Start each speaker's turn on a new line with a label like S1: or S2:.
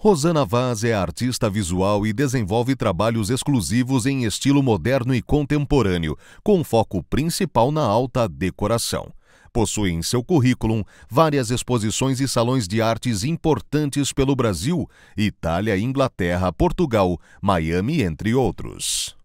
S1: Rosana Vaz é artista visual e desenvolve trabalhos exclusivos em estilo moderno e contemporâneo, com foco principal na alta decoração. Possui em seu currículo várias exposições e salões de artes importantes pelo Brasil, Itália, Inglaterra, Portugal, Miami, entre outros.